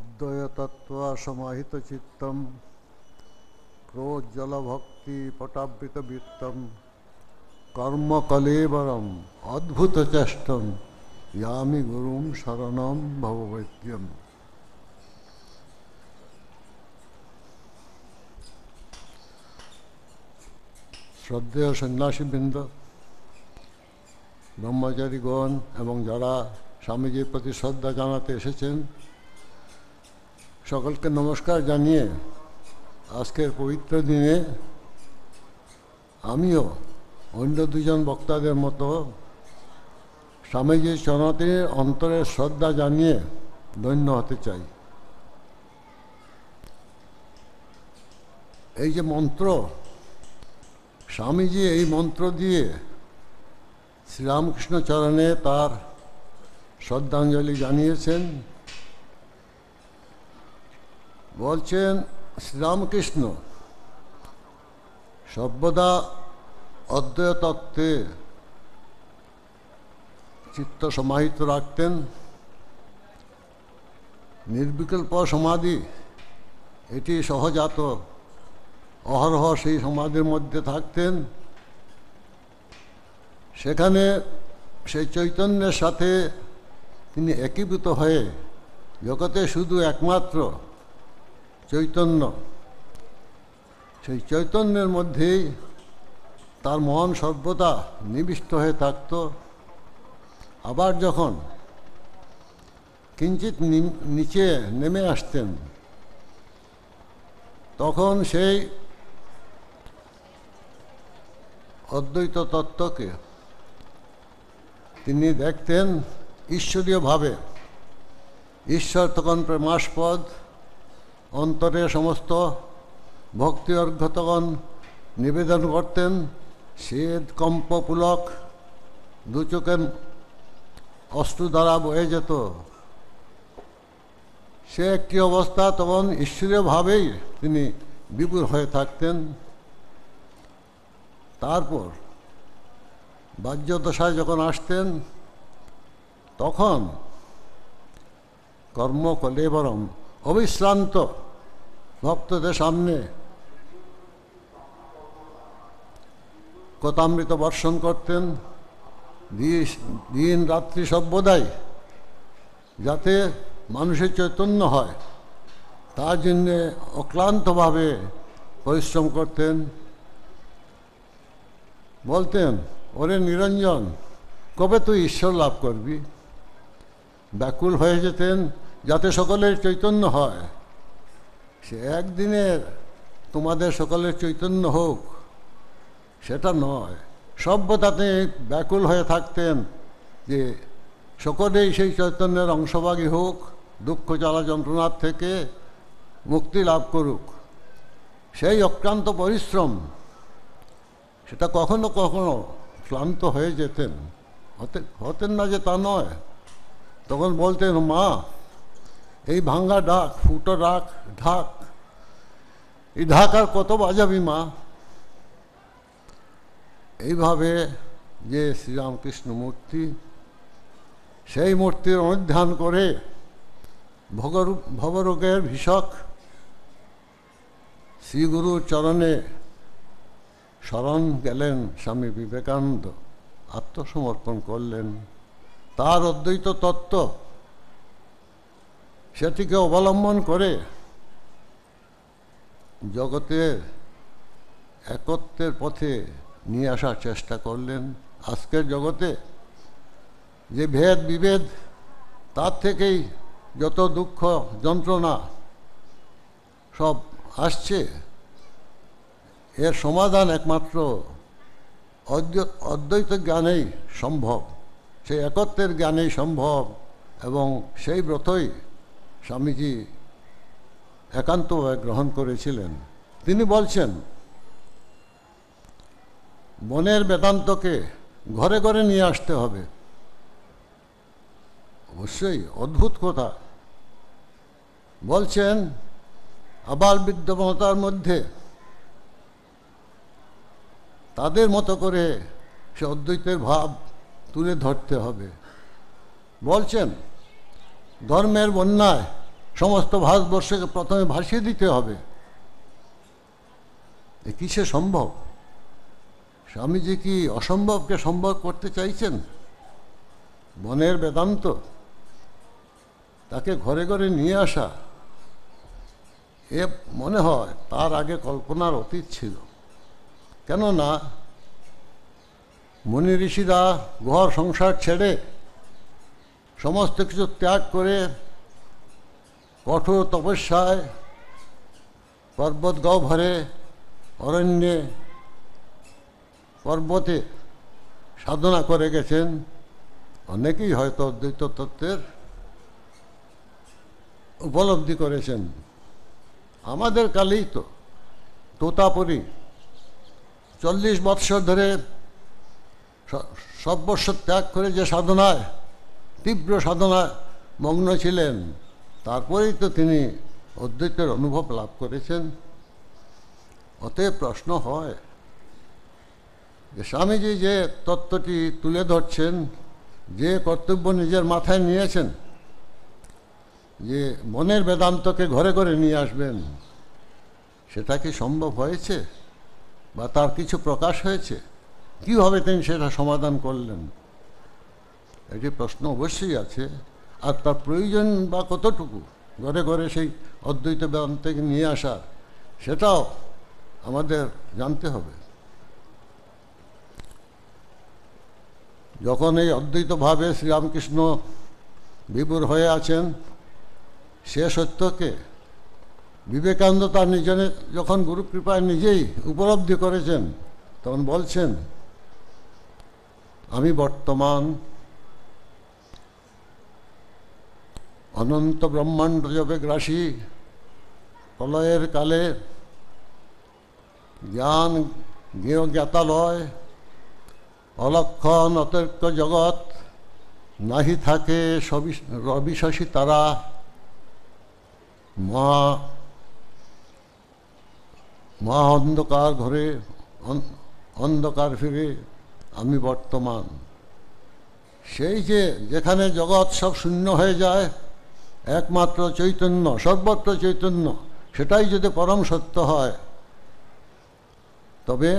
অদ্বয়তত্ত্বাসমাহিতচিত্তম ক্রোজ্জলভক্তিপটাবৃতবৃত্তম কর্মকলেবরম অদ্ভুতচেষ্টম yummy গুরুম শরণম ভবৈদ্যম শ্রদ্ধেয় সন্ন্যাসীবৃন্দ ব্রহ্মচারীগণ এবং যারা স্বামীজির প্রতি শ্রদ্ধা জানাতে এসেছেন সকলকে নমস্কার জানিয়ে আজকের পবিত্র দিনে আমিও অন্য দুজন বক্তাদের মতো স্বামীজির সনাতনের অন্তরের শ্রদ্ধা জানিয়ে ধন্য হতে চাই এই যে মন্ত্র স্বামীজি এই মন্ত্র দিয়ে শ্রীরামকৃষ্ণ চরণে তার শ্রদ্ধাঞ্জলি জানিয়েছেন বলছেন শ্রীরামকৃষ্ণ সর্বদা অদ্বৈতত্ত্বে চিত্ত সমাহিত রাখতেন নির্বিকল্প সমাধি এটি সহজাত অহরহ সেই সমাধির মধ্যে থাকতেন সেখানে সেই চৈতন্যের সাথে তিনি একীভূত হয়ে জগতে শুধু একমাত্র চৈতন্য সেই চৈতন্যের মধ্যেই তার মহান সভ্যতা নিবিষ্ট হয়ে থাকত আবার যখন কিঞ্চিত নিচে নেমে আসতেন তখন সেই অদ্বৈত তত্ত্বকে তিনি দেখতেন ঈশ্বরীয়ভাবে ঈশ্বর তখন প্রেমাস্পদ অন্তরে সমস্ত ভক্তি অর্ঘতগণ নিবেদন করতেন শ্বেত কম্পপুলক দুচোখে অশ্রু দ্বারা বয়ে যেত সে একটি অবস্থা তখন ঈশ্বরীয়ভাবেই তিনি বিপুল হয়ে থাকতেন তারপর বাহ্যদশায় যখন আসতেন তখন কর্মকলেবরম অবিশ্রান্ত ভক্তদের সামনে কথামৃত বর্ষণ করতেন দিন রাত্রি সর্বদাই যাতে মানুষের চৈতন্য হয় তার জন্যে অক্লান্তভাবে পরিশ্রম করতেন বলতেন ওরে নিরঞ্জন কবে তুই ঈশ্বর লাভ করবি ব্যাকুল হয়ে যেতেন যাতে সকলের চৈতন্য হয় সে একদিনের তোমাদের সকলের চৈতন্য হোক সেটা নয় সভ্যতাতে ব্যাকুল হয়ে থাকতেন যে সকলেই সেই চৈতন্যের অংশভাগী হোক দুঃখ জ্বালা যন্ত্রণার থেকে মুক্তি লাভ করুক সেই অক্রান্ত পরিশ্রম সেটা কখনো কখনো ক্লান্ত হয়ে যেতেন হতেন হতেন না যে তা নয় তখন বলতেন মা এই ভাঙ্গা ডাক ফুটো ডাক ঢাক এই ঢাক আর কত বাজাবি মা এইভাবে যে শ্রীরামকৃষ্ণ মূর্তি সেই মূর্তির অনুধ্যান করে ভগরূপ ভবরোগের ভীষক শ্রীগুরু চরণে শরণ গেলেন স্বামী বিবেকানন্দ আত্মসমর্পণ করলেন তার অদ্বৈত তত্ত্ব সেটিকে অবলম্বন করে জগতের একত্বের পথে নিয়ে আসার চেষ্টা করলেন আজকের জগতে যে ভেদ বিভেদ তার থেকেই যত দুঃখ যন্ত্রণা সব আসছে এর সমাধান একমাত্র অদ্বৈত জ্ঞানেই সম্ভব সেই একত্বের জ্ঞানেই সম্ভব এবং সেই ব্রতই স্বামীজি একান্তভাবে গ্রহণ করেছিলেন তিনি বলছেন মনের বেদান্তকে ঘরে ঘরে নিয়ে আসতে হবে অবশ্যই অদ্ভুত কথা বলছেন আবার বিদ্যমতার মধ্যে তাদের মতো করে সে অদ্বৈতের ভাব তুলে ধরতে হবে বলছেন ধর্মের বন্যায় সমস্ত ভারতবর্ষকে প্রথমে ভাসিয়ে দিতে হবে এ কিসে সম্ভব স্বামীজি কি অসম্ভবকে সম্ভব করতে চাইছেন মনের বেদান্ত তাকে ঘরে ঘরে নিয়ে আসা এ মনে হয় তার আগে কল্পনার অতীত ছিল কেননা মুনি ঋষিরা ঘর সংসার ছেড়ে সমস্ত কিছু ত্যাগ করে কঠোর তপস্যায় পর্বত গহ্বরে অরণ্যে পর্বতে সাধনা করে গেছেন অনেকেই হয়তো অদ্বৈত তত্ত্বের উপলব্ধি করেছেন আমাদের কালেই তো তোতাপুরি চল্লিশ বৎসর ধরে সব বৎসর ত্যাগ করে যে সাধনায় তীব্র সাধনা মগ্ন ছিলেন তারপরেই তো তিনি অদ্বৈতের অনুভব লাভ করেছেন অতএব প্রশ্ন হয় যে স্বামীজি যে তত্ত্বটি তুলে ধরছেন যে কর্তব্য নিজের মাথায় নিয়েছেন যে মনের বেদান্তকে ঘরে ঘরে নিয়ে আসবেন সেটা কি সম্ভব হয়েছে বা তার কিছু প্রকাশ হয়েছে কীভাবে তিনি সেটা সমাধান করলেন একটি প্রশ্ন অবশ্যই আছে আর তার প্রয়োজন বা কতটুকু ঘরে ঘরে সেই অদ্বৈত ব্যায়াম থেকে নিয়ে আসা সেটাও আমাদের জানতে হবে যখন এই অদ্বৈতভাবে শ্রীরামকৃষ্ণ বিপুর হয়ে আছেন সে সত্যকে বিবেকানন্দ তার নিজের যখন গুরু কৃপায় নিজেই উপলব্ধি করেছেন তখন বলছেন আমি বর্তমান অনন্ত ব্রহ্মাণ্ড যোগে গ্রাসী প্রলয়ের কালে জ্ঞান জ্ঞেয় জ্ঞাতালয় অলক্ষণ অতর্ক জগৎ নাহি থাকে রবিশাসী তারা মা মা অন্ধকার ঘরে অন্ধকার ফিরে আমি বর্তমান সেই যে যেখানে জগৎ সব শূন্য হয়ে যায় একমাত্র চৈতন্য সর্বত্র চৈতন্য সেটাই যদি পরম সত্য হয় তবে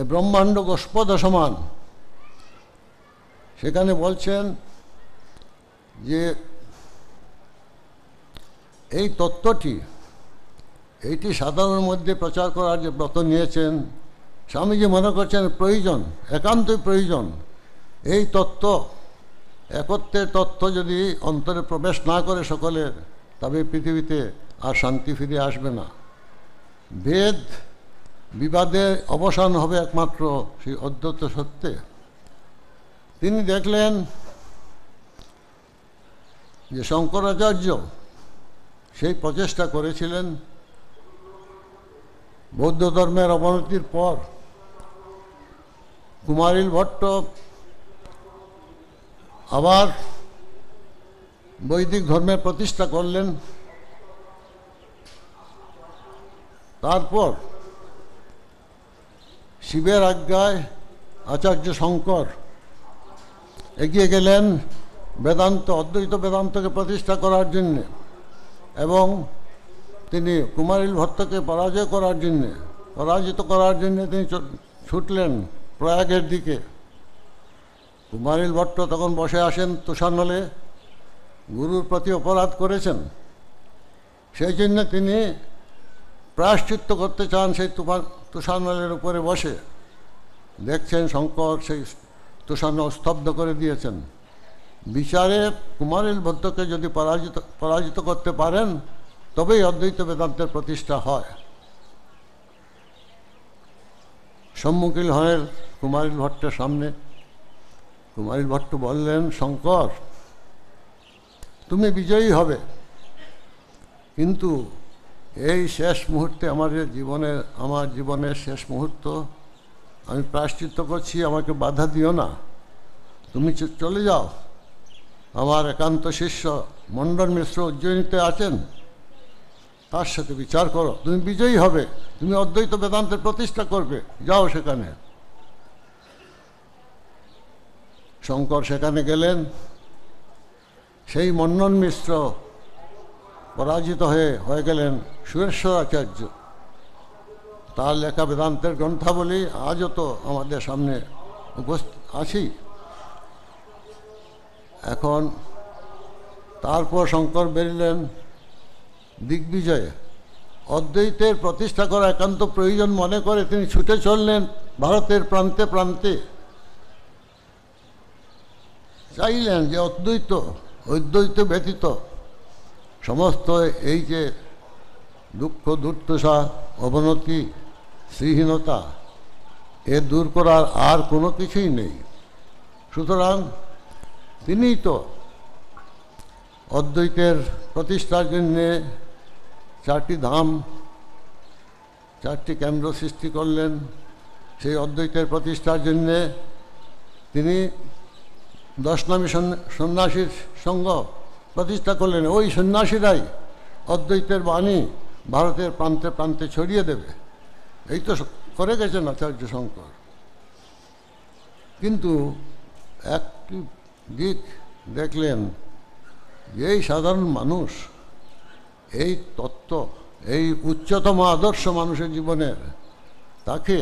এ ব্রহ্মাণ্ড গোস্পদ সমান সেখানে বলছেন যে এই তত্ত্বটি এইটি সাধারণের মধ্যে প্রচার করার যে ব্রত নিয়েছেন স্বামীজি মনে করছেন প্রয়োজন একান্তই প্রয়োজন এই তত্ত্ব একত্রের তত্ত্ব যদি অন্তরে প্রবেশ না করে সকলের তবে পৃথিবীতে আর শান্তি ফিরে আসবে না বেদ বিবাদের অবসান হবে একমাত্র সেই অদ্বৈত সত্যে তিনি দেখলেন যে শঙ্করাচার্য সেই প্রচেষ্টা করেছিলেন বৌদ্ধ ধর্মের অবনতির পর কুমারিল ভট্ট আবার বৈদিক ধর্মের প্রতিষ্ঠা করলেন তারপর শিবের আজ্ঞায় আচার্য শঙ্কর এগিয়ে গেলেন বেদান্ত অদ্বৈত বেদান্তকে প্রতিষ্ঠা করার জন্যে এবং তিনি কুমারিল ভট্টকে পরাজয় করার জন্যে পরাজিত করার জন্যে তিনি ছুটলেন প্রয়াগের দিকে কুমারিল ভট্ট তখন বসে আসেন তুষারনলে গুরুর প্রতি অপরাধ করেছেন সেই জন্য তিনি প্রায়শ্চিত্ত করতে চান সেই তুফান নলের উপরে বসে দেখছেন শঙ্কর সেই তুষারনল স্তব্ধ করে দিয়েছেন বিচারে কুমারিল ভট্টকে যদি পরাজিত পরাজিত করতে পারেন তবেই অদ্বৈত বেদান্তের প্রতিষ্ঠা হয় সম্মুখীন হয় কুমারিল ভট্টের সামনে কুমারী ভট্ট বললেন শঙ্কর তুমি বিজয়ী হবে কিন্তু এই শেষ মুহূর্তে আমার জীবনে আমার জীবনের শেষ মুহূর্ত আমি প্রায়শ্চিত্ত করছি আমাকে বাধা দিও না তুমি চলে যাও আমার একান্ত শিষ্য মন্ডন মিশ্র উজ্জয়িনীতে আছেন তার সাথে বিচার করো তুমি বিজয়ী হবে তুমি অদ্বৈত বেদান্তের প্রতিষ্ঠা করবে যাও সেখানে শঙ্কর সেখানে গেলেন সেই মন্নন মিশ্র পরাজিত হয়ে হয়ে গেলেন আচার্য তার লেখা বেদান্তের গ্রন্থাবলী আজও তো আমাদের সামনে উপস্থিত আছি এখন তারপর শঙ্কর বেরিলেন দিগ্বিজয়ে অদ্বৈতের প্রতিষ্ঠা করা একান্ত প্রয়োজন মনে করে তিনি ছুটে চললেন ভারতের প্রান্তে প্রান্তে চাইলেন যে অদ্বৈত অদ্বৈত ব্যতীত সমস্ত এই যে দুঃখ দুর্দশা অবনতি শ্রীহীনতা এ দূর করার আর কোনো কিছুই নেই সুতরাং তিনিই তো অদ্বৈতের প্রতিষ্ঠার জন্যে চারটি ধাম চারটি কেন্দ্র সৃষ্টি করলেন সেই অদ্বৈতের প্রতিষ্ঠার জন্যে তিনি দশনামী সন্ন্যাসীর সঙ্গ প্রতিষ্ঠা করলেন ওই সন্ন্যাসীরাই অদ্বৈতের বাণী ভারতের প্রান্তে প্রান্তে ছড়িয়ে দেবে এই তো করে গেছেন আচার্য শঙ্কর কিন্তু একটি দিক দেখলেন এই সাধারণ মানুষ এই তত্ত্ব এই উচ্চতম আদর্শ মানুষের জীবনের তাকে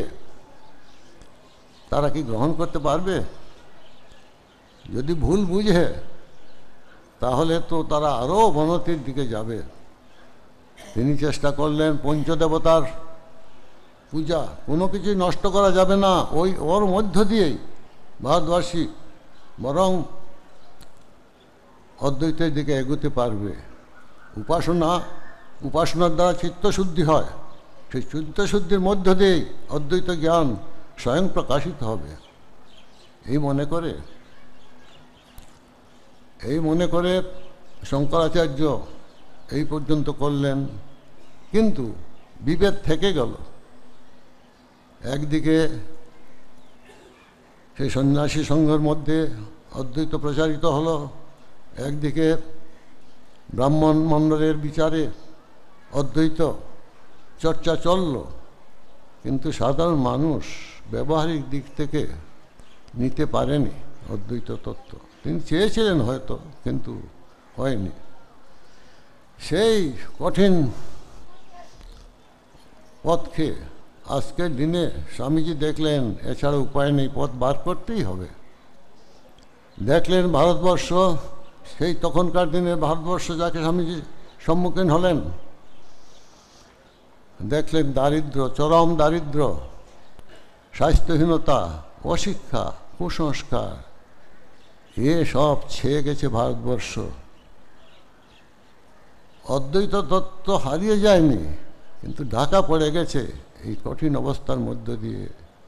তারা কি গ্রহণ করতে পারবে যদি ভুল বুঝে তাহলে তো তারা আরও অবনতির দিকে যাবে তিনি চেষ্টা করলেন পঞ্চদেবতার পূজা কোনো কিছুই নষ্ট করা যাবে না ওই ওর মধ্য দিয়েই ভারতবাসী বরং অদ্বৈতের দিকে এগোতে পারবে উপাসনা উপাসনার দ্বারা চিত্তশুদ্ধি হয় সেই চিত্তশুদ্ধির মধ্য দিয়েই অদ্বৈত জ্ঞান স্বয়ং প্রকাশিত হবে এই মনে করে এই মনে করে শঙ্করাচার্য এই পর্যন্ত করলেন কিন্তু বিভেদ থেকে গেল একদিকে সেই সন্ন্যাসী সংঘের মধ্যে অদ্বৈত প্রচারিত হলো একদিকে ব্রাহ্মণ মণ্ডলের বিচারে অদ্বৈত চর্চা চলল কিন্তু সাধারণ মানুষ ব্যবহারিক দিক থেকে নিতে পারেনি অদ্বৈত তত্ত্ব তিনি চেয়েছিলেন হয়তো কিন্তু হয়নি সেই কঠিন পথকে আজকের দিনে স্বামীজি দেখলেন এছাড়া উপায় নেই পথ বার করতেই হবে দেখলেন ভারতবর্ষ সেই তখনকার দিনে ভারতবর্ষ যাকে স্বামীজি সম্মুখীন হলেন দেখলেন দারিদ্র চরম দারিদ্র স্বাস্থ্যহীনতা অশিক্ষা কুসংস্কার এ সব ছেয়ে গেছে ভারতবর্ষ অদ্বৈত দত্ত হারিয়ে যায়নি কিন্তু ঢাকা পড়ে গেছে এই কঠিন অবস্থার মধ্য দিয়ে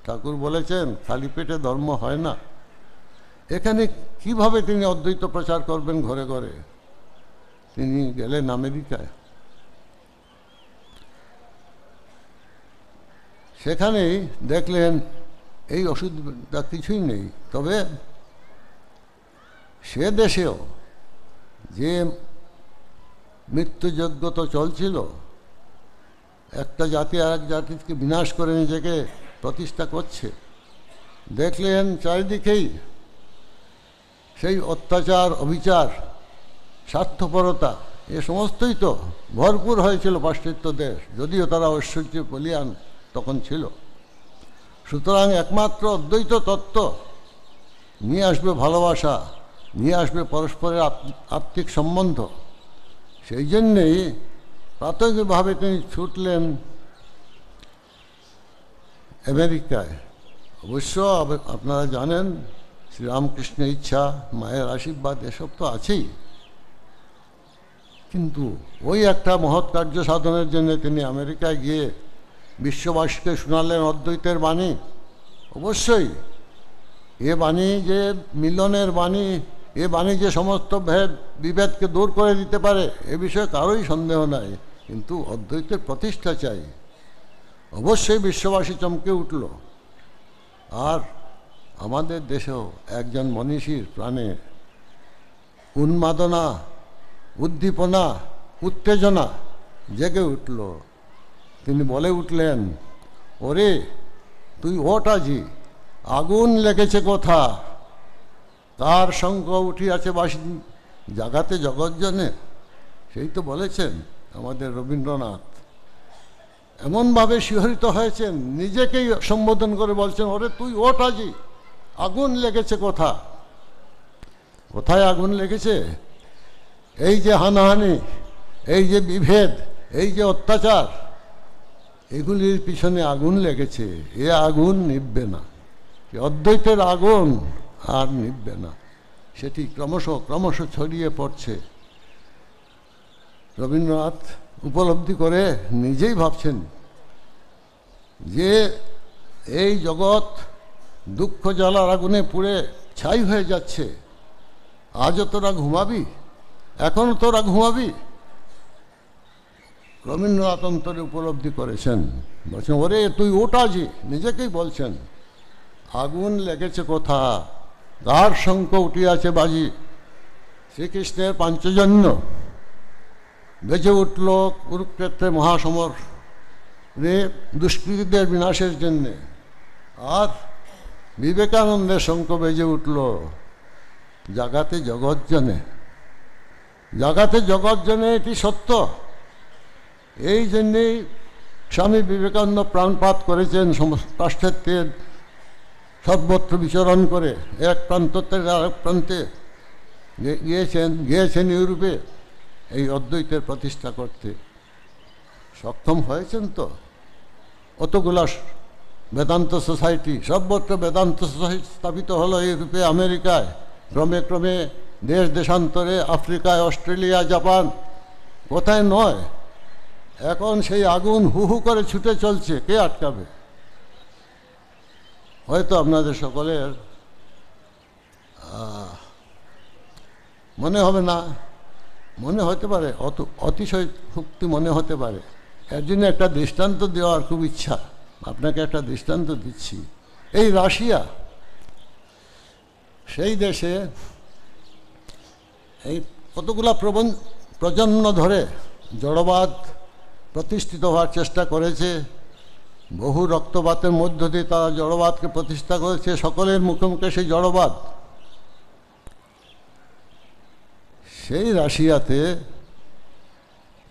ঠাকুর বলেছেন খালি পেটে ধর্ম হয় না এখানে কিভাবে তিনি অদ্বৈত প্রচার করবেন ঘরে ঘরে তিনি গেলেন আমেরিকায় সেখানেই দেখলেন এই ওষুধটা কিছুই নেই তবে সে দেশেও যে মৃত্যুযজ্ঞ তো চলছিল একটা জাতি আর এক জাতিকে বিনাশ করে নিজেকে প্রতিষ্ঠা করছে দেখলেন চারিদিকেই সেই অত্যাচার অবিচার স্বার্থপরতা এ সমস্তই তো ভরপুর হয়েছিল পাশ্চাত্য দেশ যদিও তারা ঐশ্বর্য বলিয়ান তখন ছিল সুতরাং একমাত্র অদ্বৈত তত্ত্ব নিয়ে আসবে ভালোবাসা নিয়ে আসবে পরস্পরের আত্মিক সম্বন্ধ সেই জন্যেই প্রাথমিকভাবে তিনি ছুটলেন আমেরিকায় অবশ্য আপনারা জানেন শ্রীরামকৃষ্ণের ইচ্ছা মায়ের আশীর্বাদ এসব তো আছেই কিন্তু ওই একটা মহৎ কার্য সাধনের জন্য তিনি আমেরিকায় গিয়ে বিশ্ববাসীকে শোনালেন অদ্বৈতের বাণী অবশ্যই এ বাণী যে মিলনের বাণী এ বাণী যে সমস্ত ভেদ বিভেদকে দূর করে দিতে পারে এ বিষয়ে কারোই সন্দেহ নাই কিন্তু অদ্বৈতের প্রতিষ্ঠা চাই অবশ্যই বিশ্ববাসী চমকে উঠল আর আমাদের দেশেও একজন মনীষীর প্রাণে উন্মাদনা উদ্দীপনা উত্তেজনা জেগে উঠল তিনি বলে উঠলেন ওরে তুই ওটা জি আগুন লেগেছে কোথা তার শঙ্খ উঠিয়াছে বাসি জাগাতে জনে সেই তো বলেছেন আমাদের রবীন্দ্রনাথ এমনভাবে শিহরিত হয়েছেন নিজেকেই সম্বোধন করে বলছেন ওরে তুই ওট আজি আগুন লেগেছে কোথা কোথায় আগুন লেগেছে এই যে হানাহানি এই যে বিভেদ এই যে অত্যাচার এগুলির পিছনে আগুন লেগেছে এ আগুন নিববে না অদ্বৈতের আগুন আর নিবে না সেটি ক্রমশ ক্রমশ ছড়িয়ে পড়ছে রবীন্দ্রনাথ উপলব্ধি করে নিজেই ভাবছেন যে এই জগৎ দুঃখ জ্বালার আগুনে পুড়ে ছাই হয়ে যাচ্ছে আজও তোরা ঘুমাবি এখনও তোরা ঘুমাবি রবীন্দ্রনাথ অন্তরে উপলব্ধি করেছেন বলছেন ওরে তুই ওটা যে নিজেকেই বলছেন আগুন লেগেছে কোথায় তার শঙ্খ উঠিয়াছে বাজি শ্রীকৃষ্ণের পাঞ্চজন্য বেজে উঠল কুরুক্ষেত্রে মহাসমর রে দুষ্কৃতীদের বিনাশের জন্যে আর বিবেকানন্দের শঙ্খ বেজে উঠল জাগাতে জগৎজনে জাগাতে জগৎজনে এটি সত্য এই জন্যেই স্বামী বিবেকানন্দ প্রাণপাত করেছেন পাশ্চাত্যের সর্বত্র বিচরণ করে এক প্রান্ত থেকে আরেক প্রান্তে গিয়েছেন গিয়েছেন ইউরোপে এই অদ্বৈতের প্রতিষ্ঠা করতে সক্ষম হয়েছেন তো অতগুলা বেদান্ত সোসাইটি সর্বত্র বেদান্ত সোসাইটি স্থাপিত হলো ইউরোপে আমেরিকায় ক্রমে ক্রমে দেশ দেশান্তরে আফ্রিকায় অস্ট্রেলিয়া জাপান কোথায় নয় এখন সেই আগুন হু হু করে ছুটে চলছে কে আটকাবে হয়তো আপনাদের সকলের মনে হবে না মনে হতে পারে অত অতিশয় ভুক্তি মনে হতে পারে এর জন্য একটা দৃষ্টান্ত দেওয়ার খুব ইচ্ছা আপনাকে একটা দৃষ্টান্ত দিচ্ছি এই রাশিয়া সেই দেশে এই কতগুলা প্রবন প্রজন্ম ধরে জড়বাদ প্রতিষ্ঠিত হওয়ার চেষ্টা করেছে বহু রক্তপাতের মধ্য দিয়ে তারা জড়বাদকে প্রতিষ্ঠা করেছে সকলের মুখে মুখে সেই জড়বাদ সেই রাশিয়াতে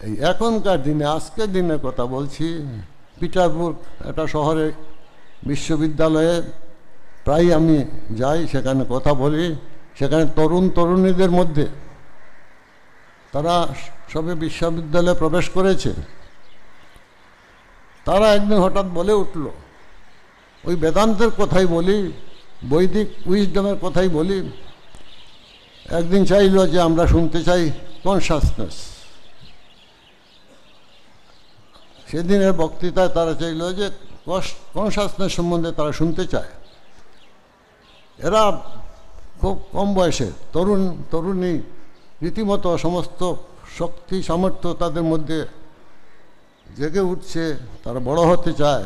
এই এখনকার দিনে আজকের দিনের কথা বলছি পিটারবুর্গ একটা শহরে বিশ্ববিদ্যালয়ে প্রায় আমি যাই সেখানে কথা বলি সেখানে তরুণ তরুণীদের মধ্যে তারা সবে বিশ্ববিদ্যালয়ে প্রবেশ করেছে তারা একদিন হঠাৎ বলে উঠল ওই বেদান্তের কথাই বলি বৈদিক উইজডমের কথাই বলি একদিন চাইল যে আমরা শুনতে চাই কনসাসনেস সেদিনের বক্তৃতায় তারা চাইল যে কনসাসনেস সম্বন্ধে তারা শুনতে চায় এরা খুব কম বয়সে তরুণ তরুণী রীতিমতো সমস্ত শক্তি সামর্থ্য তাদের মধ্যে জেগে উঠছে তারা বড় হতে চায়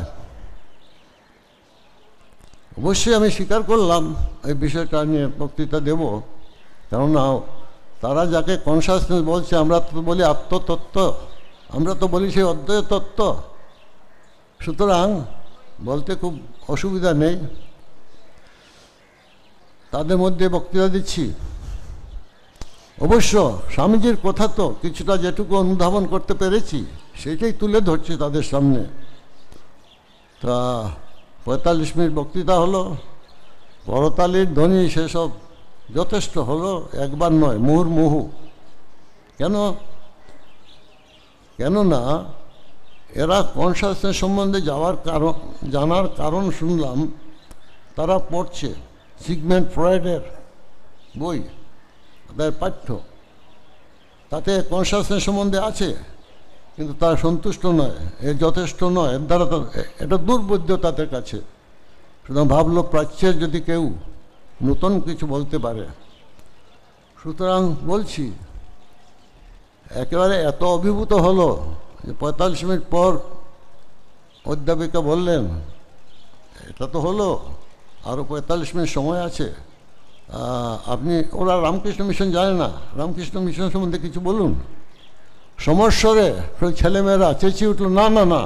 অবশ্যই আমি স্বীকার করলাম এই বিষয়টা নিয়ে বক্তৃতা দেব কেননা তারা যাকে কনসাসনেস বলছে আমরা তো বলি আত্মতত্ত্ব আমরা তো বলি সেই অধ্যয় তত্ত্ব সুতরাং বলতে খুব অসুবিধা নেই তাদের মধ্যে বক্তৃতা দিচ্ছি অবশ্য স্বামীজির কথা তো কিছুটা যেটুকু অনুধাবন করতে পেরেছি সেইটাই তুলে ধরছে তাদের সামনে তা পঁয়তাল্লিশ মিনিট বক্তৃতা হলো করতালির ধ্বনি সেসব যথেষ্ট হলো একবার নয় মুহু কেন কেননা এরা কনসাসের সম্বন্ধে যাওয়ার কারণ জানার কারণ শুনলাম তারা পড়ছে সিগমেন্ট ফ্রয়েডের বই তাদের পাঠ্য তাতে কনসাসের সম্বন্ধে আছে কিন্তু তারা সন্তুষ্ট নয় এ যথেষ্ট নয় এর দ্বারা এটা দুর্বোধ্য তাদের কাছে সুতরাং ভাবলো প্রাচ্যের যদি কেউ নতুন কিছু বলতে পারে সুতরাং বলছি একেবারে এত অভিভূত হলো যে পঁয়তাল্লিশ মিনিট পর অধ্যাপিকা বললেন এটা তো হলো আরও পঁয়তাল্লিশ মিনিট সময় আছে আপনি ওরা রামকৃষ্ণ মিশন জানে না রামকৃষ্ণ মিশন সম্বন্ধে কিছু বলুন সমস্যরে ছেলেমেয়েরা চেঁচিয়ে উঠল না না না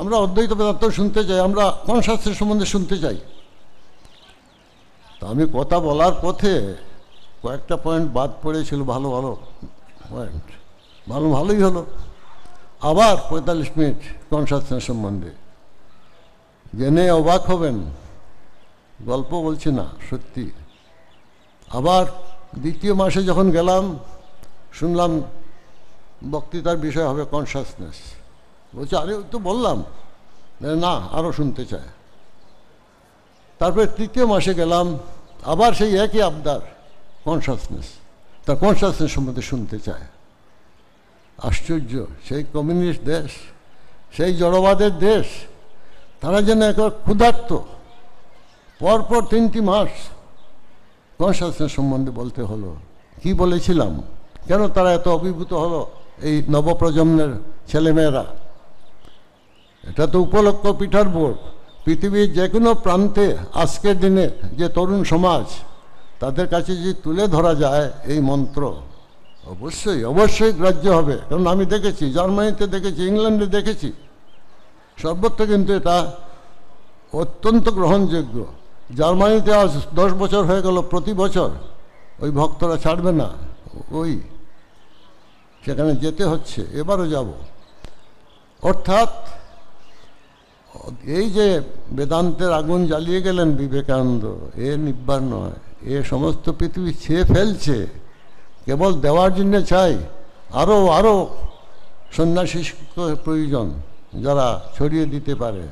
আমরা অদ্বৈত বেদান্ত শুনতে চাই আমরা শাস্ত্রের সম্বন্ধে শুনতে চাই তা আমি কথা বলার পথে কয়েকটা পয়েন্ট বাদ পড়েছিল ভালো ভালো পয়েন্ট ভালো ভালোই হলো আবার পঁয়তাল্লিশ মিনিট কনসাসের সম্বন্ধে জেনে অবাক হবেন গল্প বলছি না সত্যি আবার দ্বিতীয় মাসে যখন গেলাম শুনলাম বক্তৃতার বিষয় হবে কনসাসনেস বলছে আরে তো বললাম না আরও শুনতে চায় তারপরে তৃতীয় মাসে গেলাম আবার সেই একই আবদার কনসাসনেস তার কনসাসনেস সম্বন্ধে শুনতে চায় আশ্চর্য সেই কমিউনিস্ট দেশ সেই জড়বাদের দেশ তারা যেন একবার ক্ষুধার্ত পরপর তিনটি মাস কনসাসনেস সম্বন্ধে বলতে হলো কি বলেছিলাম কেন তারা এত অভিভূত হলো এই নবপ্রজন্মের ছেলেমেয়েরা এটা তো উপলক্ষ পিঠার বোর্ড পৃথিবীর যে কোনো প্রান্তে আজকের দিনে যে তরুণ সমাজ তাদের কাছে যদি তুলে ধরা যায় এই মন্ত্র অবশ্যই অবশ্যই গ্রাহ্য হবে কারণ আমি দেখেছি জার্মানিতে দেখেছি ইংল্যান্ডে দেখেছি সর্বত্র কিন্তু এটা অত্যন্ত গ্রহণযোগ্য জার্মানিতে আজ দশ বছর হয়ে গেল প্রতি বছর ওই ভক্তরা ছাড়বে না ওই সেখানে যেতে হচ্ছে এবারও যাব অর্থাৎ এই যে বেদান্তের আগুন জ্বালিয়ে গেলেন বিবেকানন্দ এ নিব্বার নয় এ সমস্ত পৃথিবী ছেয়ে ফেলছে কেবল দেওয়ার জন্য চাই আরও আরও সন্ন্যাসী প্রয়োজন যারা ছড়িয়ে দিতে পারে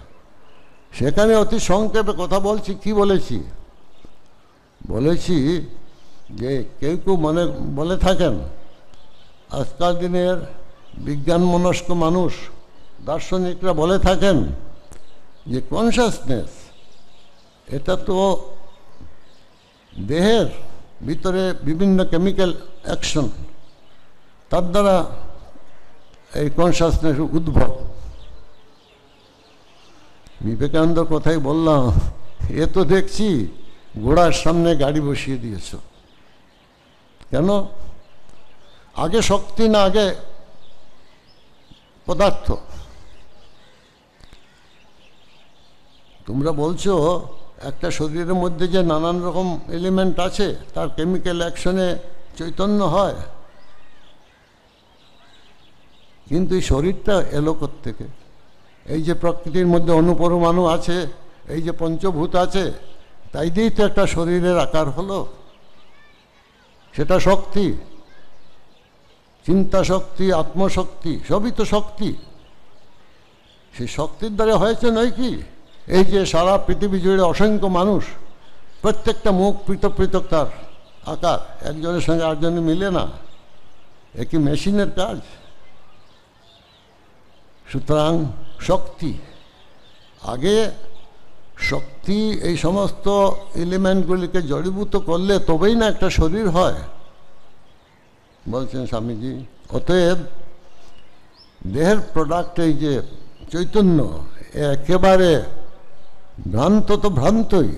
সেখানে অতি সংক্ষেপে কথা বলছি কি বলেছি বলেছি যে কেউ কেউ মনে বলে থাকেন আজকাল দিনের বিজ্ঞান মনস্ক মানুষ দার্শনিকরা বলে থাকেন যে কনসাসনেস এটা তো দেহের ভিতরে বিভিন্ন কেমিক্যাল অ্যাকশন তার দ্বারা এই কনসাসনেস উদ্ভব বিবেকানন্দ কথাই বললাম এ তো দেখছি ঘোড়ার সামনে গাড়ি বসিয়ে দিয়েছ কেন আগে শক্তি না আগে পদার্থ তোমরা বলছো একটা শরীরের মধ্যে যে নানান রকম এলিমেন্ট আছে তার কেমিক্যাল অ্যাকশনে চৈতন্য হয় কিন্তু এই শরীরটা এলো থেকে এই যে প্রকৃতির মধ্যে অনুপরমাণু আছে এই যে পঞ্চভূত আছে তাই দিয়েই তো একটা শরীরের আকার হলো সেটা শক্তি চিন্তা শক্তি আত্মশক্তি সবই তো শক্তি সেই শক্তির দ্বারা হয়েছে নয় কি এই যে সারা পৃথিবী জুড়ে অসংখ্য মানুষ প্রত্যেকটা মুখ পৃথক পৃথক তার আকার একজনের সঙ্গে আরেকজনে মিলে না একই মেশিনের কাজ সুতরাং শক্তি আগে শক্তি এই সমস্ত এলিমেন্টগুলিকে জড়ীভূত করলে তবেই না একটা শরীর হয় বলছেন স্বামীজি অতএব দেহের প্রোডাক্ট এই যে চৈতন্য একেবারে ভ্রান্ত তো ভ্রান্তই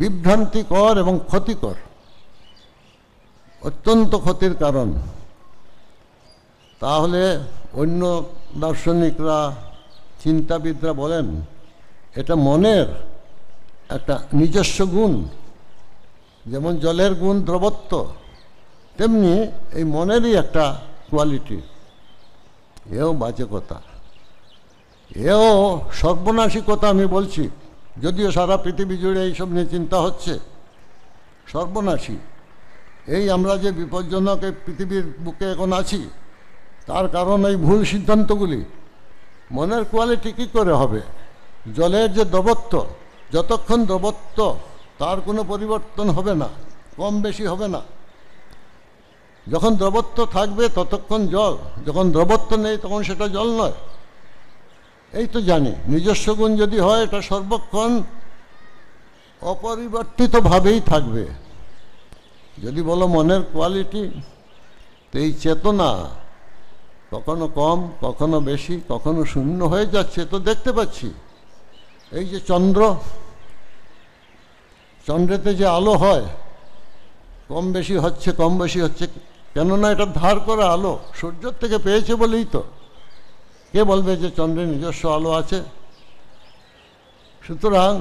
বিভ্রান্তিকর এবং ক্ষতিকর অত্যন্ত ক্ষতির কারণ তাহলে অন্য দার্শনিকরা চিন্তাবিদরা বলেন এটা মনের একটা নিজস্ব গুণ যেমন জলের গুণ দ্রবত্ব তেমনি এই মনেরই একটা কোয়ালিটি এও বাজে কথা এও সর্বনাশী কথা আমি বলছি যদিও সারা পৃথিবী জুড়ে এইসব নিয়ে চিন্তা হচ্ছে সর্বনাশী এই আমরা যে বিপজ্জনক এই পৃথিবীর বুকে এখন আছি তার কারণ এই ভুল সিদ্ধান্তগুলি মনের কোয়ালিটি কী করে হবে জলের যে দ্রবত্ব যতক্ষণ দ্রবত্ব তার কোনো পরিবর্তন হবে না কম বেশি হবে না যখন দ্রবত্ব থাকবে ততক্ষণ জল যখন দ্রবত্ব নেই তখন সেটা জল নয় এই তো জানি নিজস্ব গুণ যদি হয় এটা সর্বক্ষণ অপরিবর্তিতভাবেই থাকবে যদি বলো মনের কোয়ালিটি তো এই চেতনা কখনো কম কখনো বেশি কখনো শূন্য হয়ে যাচ্ছে তো দেখতে পাচ্ছি এই যে চন্দ্র চন্দ্রেতে যে আলো হয় কম বেশি হচ্ছে কম বেশি হচ্ছে কেননা এটা ধার করা আলো সূর্যের থেকে পেয়েছে বলেই তো কে বলবে যে চন্দ্রের নিজস্ব আলো আছে সুতরাং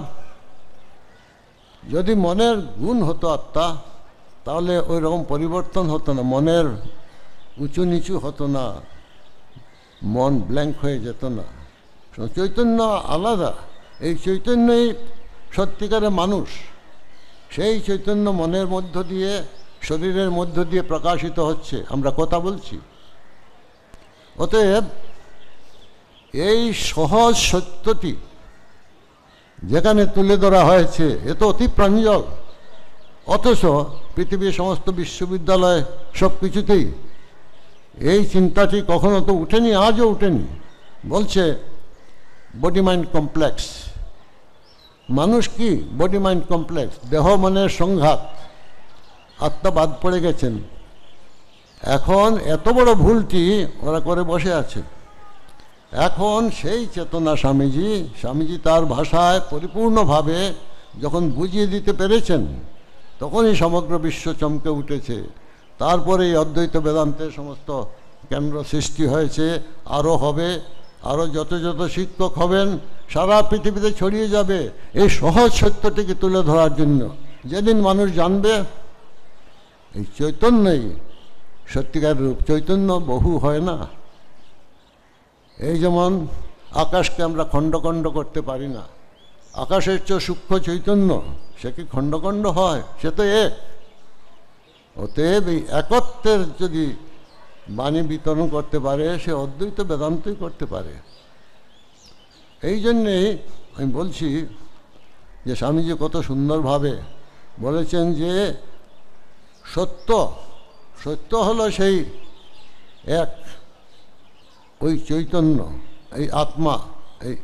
যদি মনের গুণ হতো আত্মা তাহলে ওই রকম পরিবর্তন হতো না মনের উঁচু নিচু হতো না মন ব্ল্যাঙ্ক হয়ে যেত না চৈতন্য আলাদা এই চৈতন্যই সত্যিকারে মানুষ সেই চৈতন্য মনের মধ্য দিয়ে শরীরের মধ্য দিয়ে প্রকাশিত হচ্ছে আমরা কথা বলছি অতএব এই সহজ সত্যটি যেখানে তুলে ধরা হয়েছে এ তো অতি প্রাঞ্জল অথচ পৃথিবীর সমস্ত বিশ্ববিদ্যালয় সব কিছুতেই এই চিন্তাটি কখনো তো উঠেনি আজও উঠেনি বলছে বডি মাইন্ড কমপ্লেক্স মানুষ কি বডি মাইন্ড কমপ্লেক্স দেহ মনের সংঘাত আত্মা বাদ পড়ে গেছেন এখন এত বড় ভুলটি ওরা করে বসে আছে এখন সেই চেতনা স্বামীজি স্বামীজি তার ভাষায় পরিপূর্ণভাবে যখন বুঝিয়ে দিতে পেরেছেন তখনই সমগ্র বিশ্ব চমকে উঠেছে তারপরে এই অদ্বৈত বেদান্তের সমস্ত কেন্দ্র সৃষ্টি হয়েছে আরও হবে আরও যত যত শিক্ষক হবেন সারা পৃথিবীতে ছড়িয়ে যাবে এই সহজ সত্যটিকে তুলে ধরার জন্য যেদিন মানুষ জানবে এই চৈতন্যই সত্যিকার রূপ চৈতন্য বহু হয় না এই যেমন আকাশকে আমরা খণ্ড খণ্ড করতে পারি না আকাশের চেয়ে সূক্ষ্ম চৈতন্য সে কি খণ্ড খণ্ড হয় সে তো এক অতএব এই একত্বের যদি বাণী বিতরণ করতে পারে সে অদ্বৈত বেদান্তই করতে পারে এই জন্যেই আমি বলছি যে স্বামীজি কত সুন্দরভাবে বলেছেন যে সত্য সত্য হলো সেই এক ওই চৈতন্য এই আত্মা এই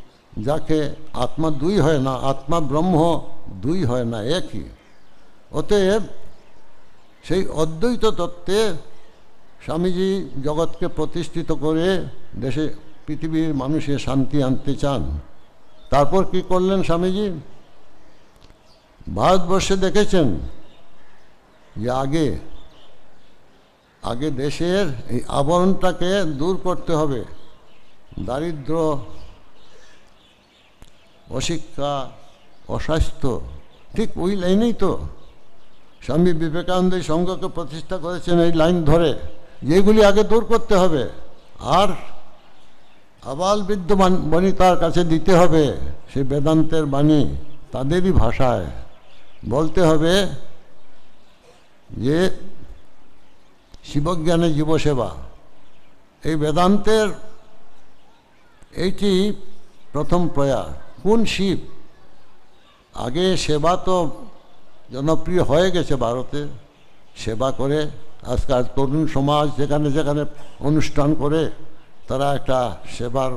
যাকে আত্মা দুই হয় না আত্মা ব্রহ্ম দুই হয় না একই অতএব সেই অদ্বৈত তত্ত্বে স্বামীজি জগৎকে প্রতিষ্ঠিত করে দেশে পৃথিবীর মানুষে শান্তি আনতে চান তারপর কি করলেন স্বামীজি ভারতবর্ষে দেখেছেন যে আগে আগে দেশের এই আবরণটাকে দূর করতে হবে দারিদ্র অশিক্ষা অস্বাস্থ্য ঠিক ওই লাইনেই তো স্বামী বিবেকানন্দ সংঘকে প্রতিষ্ঠা করেছেন এই লাইন ধরে যেগুলি আগে দূর করতে হবে আর আবাল বৃদ্ধ তার কাছে দিতে হবে সে বেদান্তের বাণী তাদেরই ভাষায় বলতে হবে যে শিবজ্ঞানে যুবসেবা এই বেদান্তের এইটি প্রথম প্রয়াস কোন শিব আগে সেবা তো জনপ্রিয় হয়ে গেছে ভারতে সেবা করে আজকাল তরুণ সমাজ যেখানে যেখানে অনুষ্ঠান করে তারা একটা সেবার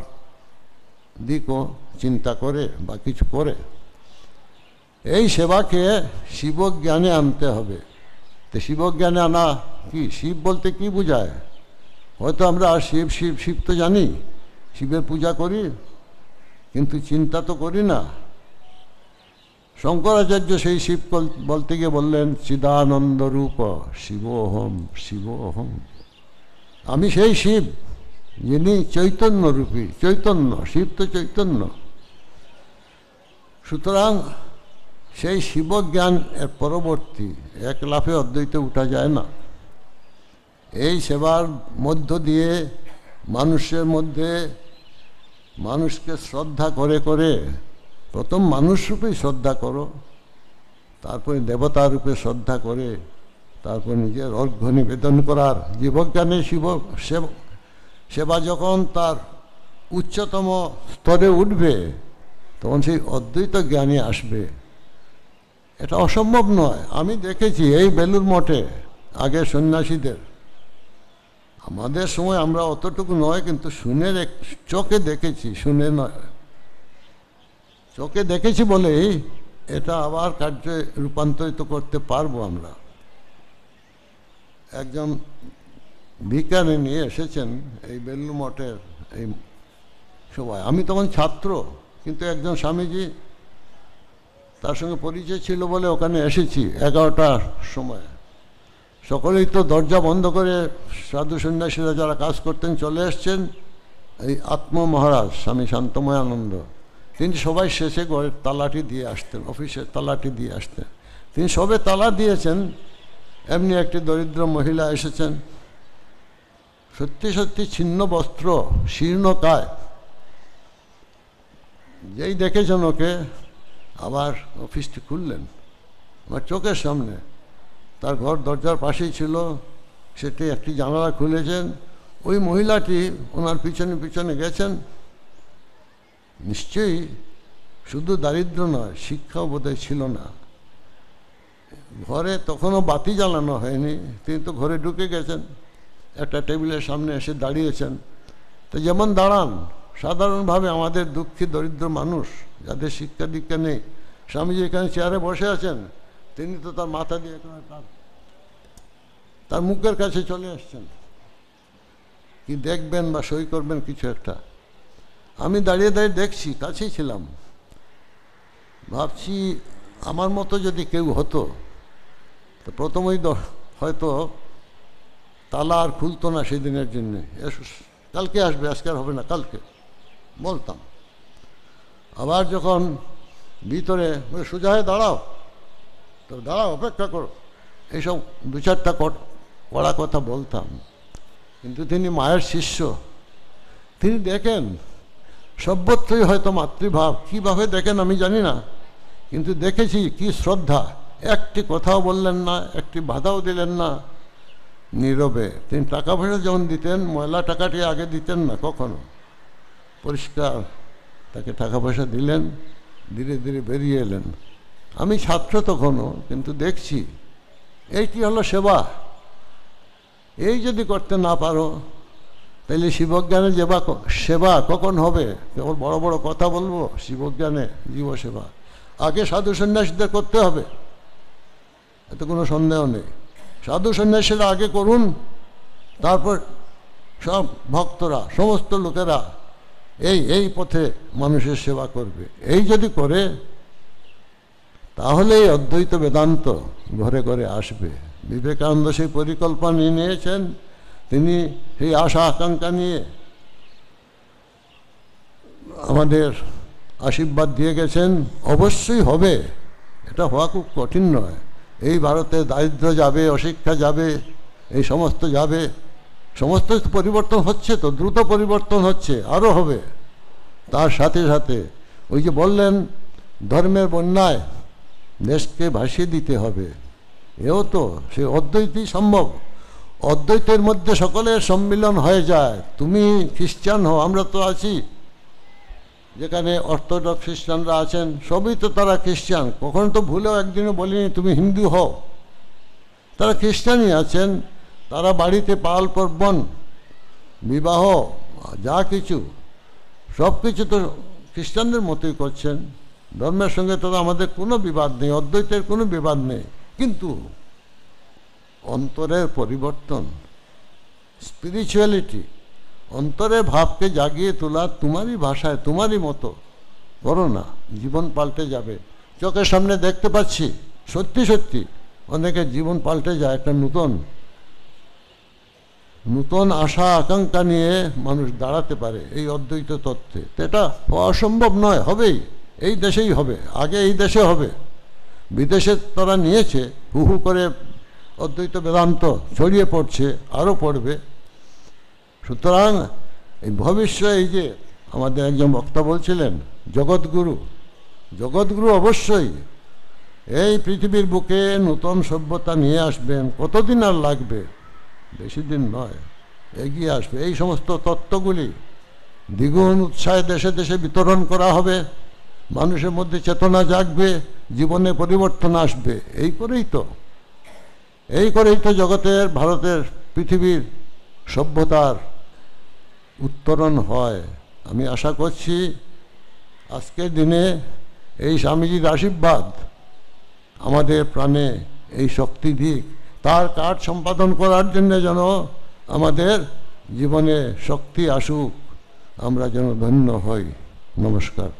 দিকও চিন্তা করে বা কিছু করে এই সেবাকে শিবজ্ঞানে আনতে হবে তো শিবজ্ঞানে আনা কি শিব বলতে কি বোঝায় হয়তো আমরা শিব শিব শিব তো জানি শিবের পূজা করি কিন্তু চিন্তা তো করি না শঙ্করাচার্য সেই শিব বলতে গিয়ে বললেন চিদানন্দ রূপ শিবোহম শিবোহম আমি সেই শিব যিনি চৈতন্য রূপী চৈতন্য শিব তো চৈতন্য সুতরাং সেই শিবজ্ঞান এর পরবর্তী এক লাফে অদ্বৈত উঠা যায় না এই সেবার মধ্য দিয়ে মানুষের মধ্যে মানুষকে শ্রদ্ধা করে করে প্রথম মানুষরূপেই শ্রদ্ধা করো তারপরে দেবতারূপে শ্রদ্ধা করে তারপর নিজের অর্ঘ্য নিবেদন করার জীবজ্ঞানে শিব সেবা যখন তার উচ্চতম স্তরে উঠবে তখন সেই অদ্বৈত জ্ঞানী আসবে এটা অসম্ভব নয় আমি দেখেছি এই বেলুর মঠে আগে সন্ন্যাসীদের আমাদের সময় আমরা অতটুকু নয় কিন্তু শুনে চোখে দেখেছি শুনে নয় চোখে দেখেছি বলেই এটা আবার কার্য রূপান্তরিত করতে পারবো আমরা একজন ভিকারে নিয়ে এসেছেন এই বেলুর মঠের এই সবাই আমি তখন ছাত্র কিন্তু একজন স্বামীজি তার সঙ্গে পরিচয় ছিল বলে ওখানে এসেছি এগারোটার সময় সকলেই তো দরজা বন্ধ করে সাধু সন্ন্যাসীরা যারা কাজ করতেন চলে এসছেন এই আত্ম মহারাজ স্বামী শান্তময় আনন্দ তিনি সবাই শেষে ঘরের তালাটি দিয়ে আসতেন অফিসের তালাটি দিয়ে আসতেন তিনি সবে তালা দিয়েছেন এমনি একটি দরিদ্র মহিলা এসেছেন সত্যি সত্যি ছিন্ন বস্ত্র শীর্ণকায় যেই দেখেছেন ওকে আবার অফিসটি খুললেন আমার চোখের সামনে তার ঘর দরজার পাশেই ছিল সেটি একটি জানালা খুলেছেন ওই মহিলাটি ওনার পিছনে পিছনে গেছেন নিশ্চয়ই শুধু দারিদ্র নয় শিক্ষাও বোধহয় ছিল না ঘরে তখনও বাতি জ্বালানো হয়নি তিনি তো ঘরে ঢুকে গেছেন একটা টেবিলের সামনে এসে দাঁড়িয়েছেন তো যেমন দাঁড়ান সাধারণভাবে আমাদের দুঃখী দরিদ্র মানুষ যাদের শিক্ষা দীক্ষা নেই স্বামীজি এখানে চেয়ারে বসে আছেন তিনি তো তার মাথা দিয়ে এখানে তার তার মুখের কাছে চলে আসছেন কি দেখবেন বা সই করবেন কিছু একটা আমি দাঁড়িয়ে দাঁড়িয়ে দেখছি কাছেই ছিলাম ভাবছি আমার মতো যদি কেউ হতো তো প্রথমেই হয়তো তালা আর খুলতো না সেদিনের জন্যে এস কালকে আসবে আজকে হবে না কালকে বলতাম আবার যখন ভিতরে সোজা হয়ে দাঁড়াও তো দাঁড়াও অপেক্ষা করো এইসব দু চারটা কড়া কথা বলতাম কিন্তু তিনি মায়ের শিষ্য তিনি দেখেন সর্বত্রই হয়তো মাতৃভাব কীভাবে দেখেন আমি জানি না কিন্তু দেখেছি কি শ্রদ্ধা একটি কথাও বললেন না একটি বাধাও দিলেন না নীরবে তিনি টাকা পয়সা যখন দিতেন ময়লা টাকাটি আগে দিতেন না কখনো পরিষ্কার তাকে টাকা পয়সা দিলেন ধীরে ধীরে বেরিয়ে এলেন আমি ছাত্র তখনও কিন্তু দেখছি এইটি হলো সেবা এই যদি করতে না পারো তাহলে শিবজ্ঞানে যেবা সেবা কখন হবে কেবল বড় বড় কথা বলবো শিবজ্ঞানে জীবসেবা আগে সাধু সন্ন্যাসীদের করতে হবে এতে কোনো সন্দেহ নেই সাধু সন্ন্যাসীরা আগে করুন তারপর সব ভক্তরা সমস্ত লোকেরা এই এই পথে মানুষের সেবা করবে এই যদি করে তাহলে এই অদ্বৈত বেদান্ত ঘরে ঘরে আসবে বিবেকানন্দ সেই পরিকল্পনা নিয়েছেন তিনি সেই আশা আকাঙ্ক্ষা নিয়ে আমাদের আশীর্বাদ দিয়ে গেছেন অবশ্যই হবে এটা হওয়া খুব কঠিন নয় এই ভারতে দারিদ্র যাবে অশিক্ষা যাবে এই সমস্ত যাবে সমস্ত পরিবর্তন হচ্ছে তো দ্রুত পরিবর্তন হচ্ছে আরও হবে তার সাথে সাথে ওই যে বললেন ধর্মের বন্যায় দেশকে ভাসিয়ে দিতে হবে এও তো সে অদ্বৈতই সম্ভব অদ্বৈতের মধ্যে সকলের সম্মিলন হয়ে যায় তুমি খ্রিস্টান হও আমরা তো আছি যেখানে অর্থোডক্স খ্রিস্টানরা আছেন সবই তো তারা খ্রিস্টান কখনো তো ভুলেও একদিনও বলিনি তুমি হিন্দু হও তারা খ্রিস্টানই আছেন তারা বাড়িতে পাল পর্বণ বিবাহ যা কিছু সব কিছু তো খ্রিস্টানদের মতোই করছেন ধর্মের সঙ্গে তো আমাদের কোনো বিবাদ নেই অদ্বৈতের কোনো বিবাদ নেই কিন্তু অন্তরের পরিবর্তন স্পিরিচুয়ালিটি অন্তরে ভাবকে জাগিয়ে তোলা তোমারই ভাষায় তোমারই মতো করো না জীবন পাল্টে যাবে চোখের সামনে দেখতে পাচ্ছি সত্যি সত্যি অনেকের জীবন পাল্টে যায় একটা নূতন নূতন আশা আকাঙ্ক্ষা নিয়ে মানুষ দাঁড়াতে পারে এই অদ্বৈত তত্ত্বে এটা অসম্ভব নয় হবেই এই দেশেই হবে আগে এই দেশে হবে বিদেশে তারা নিয়েছে হু হু করে অদ্বৈত বেদান্ত ছড়িয়ে পড়ছে আরও পড়বে সুতরাং এই ভবিষ্য এই যে আমাদের একজন বক্তা বলছিলেন জগৎগুরু জগৎগুরু অবশ্যই এই পৃথিবীর বুকে নতুন সভ্যতা নিয়ে আসবেন কতদিন আর লাগবে বেশি দিন নয় এগিয়ে আসবে এই সমস্ত তত্ত্বগুলি দ্বিগুণ উৎসাহে দেশে দেশে বিতরণ করা হবে মানুষের মধ্যে চেতনা জাগবে জীবনে পরিবর্তন আসবে এই করেই তো এই করেই তো জগতের ভারতের পৃথিবীর সভ্যতার উত্তরণ হয় আমি আশা করছি আজকের দিনে এই স্বামীজির আশীর্বাদ আমাদের প্রাণে এই শক্তি দিক তার কাজ সম্পাদন করার জন্য যেন আমাদের জীবনে শক্তি আসুক আমরা যেন ধন্য হই নমস্কার